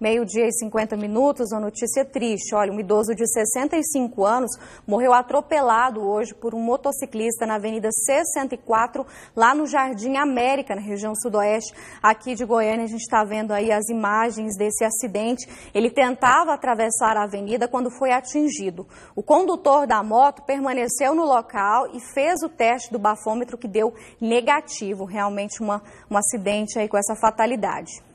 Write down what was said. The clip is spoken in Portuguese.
Meio-dia e 50 minutos, uma notícia triste. Olha, um idoso de 65 anos morreu atropelado hoje por um motociclista na Avenida 64, lá no Jardim América, na região sudoeste aqui de Goiânia. A gente está vendo aí as imagens desse acidente. Ele tentava atravessar a avenida quando foi atingido. O condutor da moto permaneceu no local e fez o teste do bafômetro que deu negativo. Realmente uma, um acidente aí com essa fatalidade.